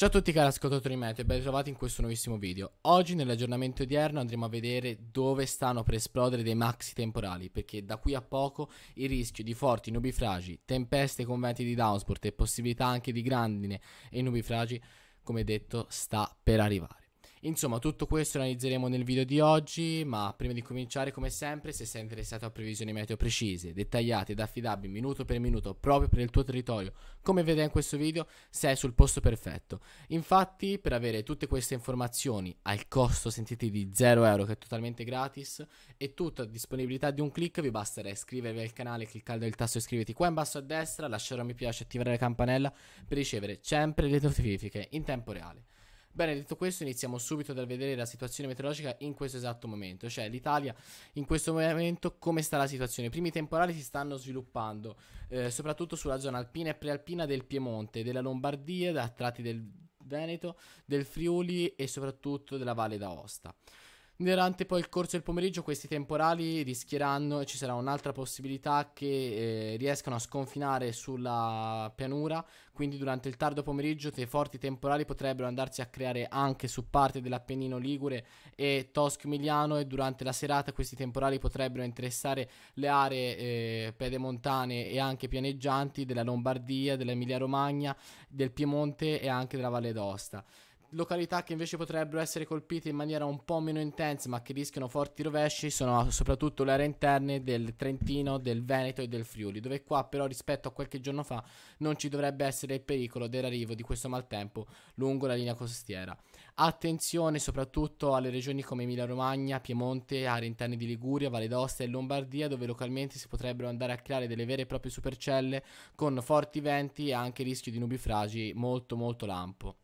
Ciao a tutti cari ascoltatori e ben ritrovati in questo nuovissimo video. Oggi nell'aggiornamento odierno andremo a vedere dove stanno per esplodere dei maxi temporali, perché da qui a poco il rischio di forti nubifragi, tempeste con venti di downsport e possibilità anche di grandine e nubifragi, come detto, sta per arrivare. Insomma, tutto questo lo analizzeremo nel video di oggi, ma prima di cominciare, come sempre, se sei interessato a previsioni meteo precise, dettagliate ed affidabili minuto per minuto proprio per il tuo territorio, come vedrai in questo video, sei sul posto perfetto. Infatti, per avere tutte queste informazioni al costo sentiti di 0€ euro, che è totalmente gratis, e tutta a disponibilità di un clic, vi basterà iscrivervi al canale, cliccando il tasto iscriviti qua in basso a destra, lasciare un mi piace, attivare la campanella per ricevere sempre le notifiche in tempo reale. Bene, detto questo, iniziamo subito dal vedere la situazione meteorologica in questo esatto momento, cioè l'Italia in questo momento come sta la situazione. I primi temporali si stanno sviluppando, eh, soprattutto sulla zona alpina e prealpina del Piemonte, della Lombardia, da tratti del Veneto, del Friuli e soprattutto della Valle d'Aosta. Durante poi il corso del pomeriggio questi temporali rischieranno, ci sarà un'altra possibilità che eh, riescano a sconfinare sulla pianura, quindi durante il tardo pomeriggio dei forti temporali potrebbero andarsi a creare anche su parte dell'Appennino Ligure e Tosco-Emiliano e durante la serata questi temporali potrebbero interessare le aree eh, pedemontane e anche pianeggianti della Lombardia, dell'Emilia Romagna, del Piemonte e anche della Valle d'Osta località che invece potrebbero essere colpite in maniera un po' meno intensa ma che rischiano forti rovesci sono soprattutto le aree interne del Trentino, del Veneto e del Friuli, dove qua però rispetto a qualche giorno fa non ci dovrebbe essere il pericolo dell'arrivo di questo maltempo lungo la linea costiera. Attenzione soprattutto alle regioni come Emilia-Romagna, Piemonte, aree interne di Liguria, Valle d'Osta e Lombardia, dove localmente si potrebbero andare a creare delle vere e proprie supercelle con forti venti e anche rischio di nubifragi molto molto lampo.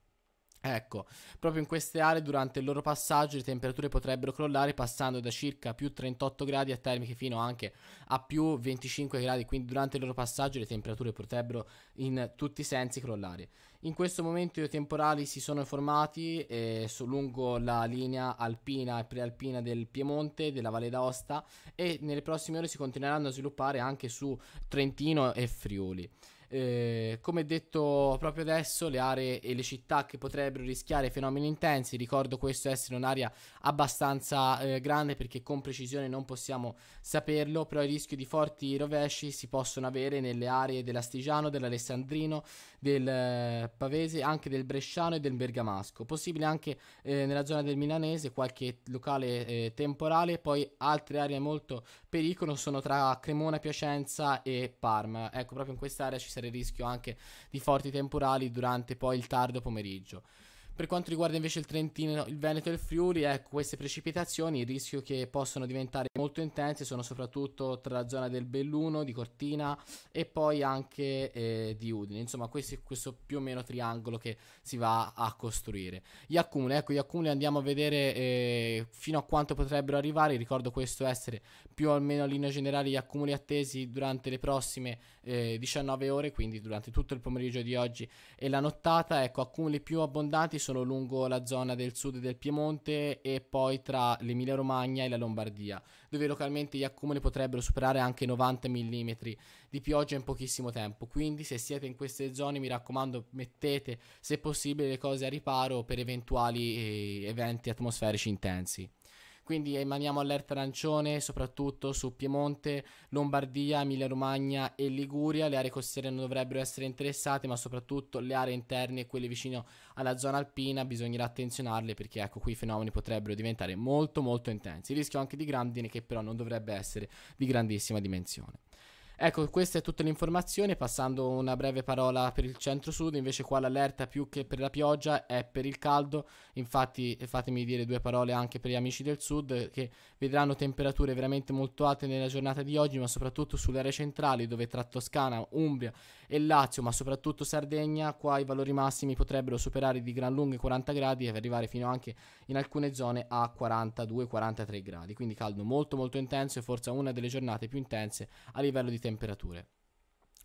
Ecco, proprio in queste aree durante il loro passaggio le temperature potrebbero crollare passando da circa più 38 gradi a termiche fino anche a più 25 gradi, quindi durante il loro passaggio le temperature potrebbero in tutti i sensi crollare. In questo momento i temporali si sono formati eh, lungo la linea alpina e prealpina del Piemonte, della Valle d'Aosta e nelle prossime ore si continueranno a sviluppare anche su Trentino e Friuli. Eh, come detto proprio adesso, le aree e le città che potrebbero rischiare fenomeni intensi, ricordo questo essere un'area abbastanza eh, grande perché con precisione non possiamo saperlo, però il rischio di forti rovesci si possono avere nelle aree dell'Astigiano, dell'Alessandrino, del eh, Pavese, anche del Bresciano e del Bergamasco. Possibile anche eh, nella zona del Milanese qualche locale eh, temporale, poi altre aree molto pericolose sono tra Cremona, Piacenza e Parma. Ecco, proprio in quest'area ci essere rischio anche di forti temporali durante poi il tardo pomeriggio. Per quanto riguarda invece il Trentino, il Veneto e il Friuli, ecco, queste precipitazioni, il rischio che possono diventare molto intense sono soprattutto tra la zona del Belluno, di Cortina e poi anche eh, di Udine. Insomma, questo, questo più o meno triangolo che si va a costruire. Gli accumuli, ecco, gli accumuli andiamo a vedere eh, fino a quanto potrebbero arrivare. Ricordo questo essere più o meno a linea generale gli accumuli attesi durante le prossime eh, 19 ore, quindi durante tutto il pomeriggio di oggi e la nottata. Ecco, accumuli più abbondanti solo lungo la zona del sud del Piemonte e poi tra l'Emilia Romagna e la Lombardia, dove localmente gli accumuli potrebbero superare anche 90 mm di pioggia in pochissimo tempo. Quindi se siete in queste zone mi raccomando mettete se possibile le cose a riparo per eventuali eh, eventi atmosferici intensi quindi emaniamo allerta arancione soprattutto su Piemonte, Lombardia, Emilia Romagna e Liguria, le aree costiere non dovrebbero essere interessate ma soprattutto le aree interne e quelle vicino alla zona alpina bisognerà attenzionarle perché ecco qui i fenomeni potrebbero diventare molto molto intensi, il rischio anche di grandine che però non dovrebbe essere di grandissima dimensione. Ecco, questa è tutta l'informazione, passando una breve parola per il centro-sud, invece qua l'allerta più che per la pioggia è per il caldo, infatti fatemi dire due parole anche per gli amici del sud che vedranno temperature veramente molto alte nella giornata di oggi, ma soprattutto sulle aree centrali dove tra Toscana, Umbria e Lazio, ma soprattutto Sardegna, qua i valori massimi potrebbero superare di gran lunga i 40 gradi e arrivare fino anche in alcune zone a 42-43 gradi, quindi caldo molto molto intenso e forse una delle giornate più intense a livello di temperature.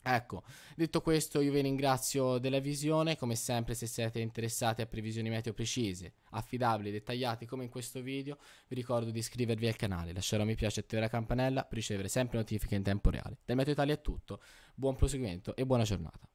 Ecco, detto questo io vi ringrazio della visione, come sempre se siete interessati a previsioni meteo precise, affidabili, dettagliate come in questo video, vi ricordo di iscrivervi al canale, lasciare un mi piace e attivare la campanella per ricevere sempre notifiche in tempo reale. Da Meteo Italia è tutto, buon proseguimento e buona giornata.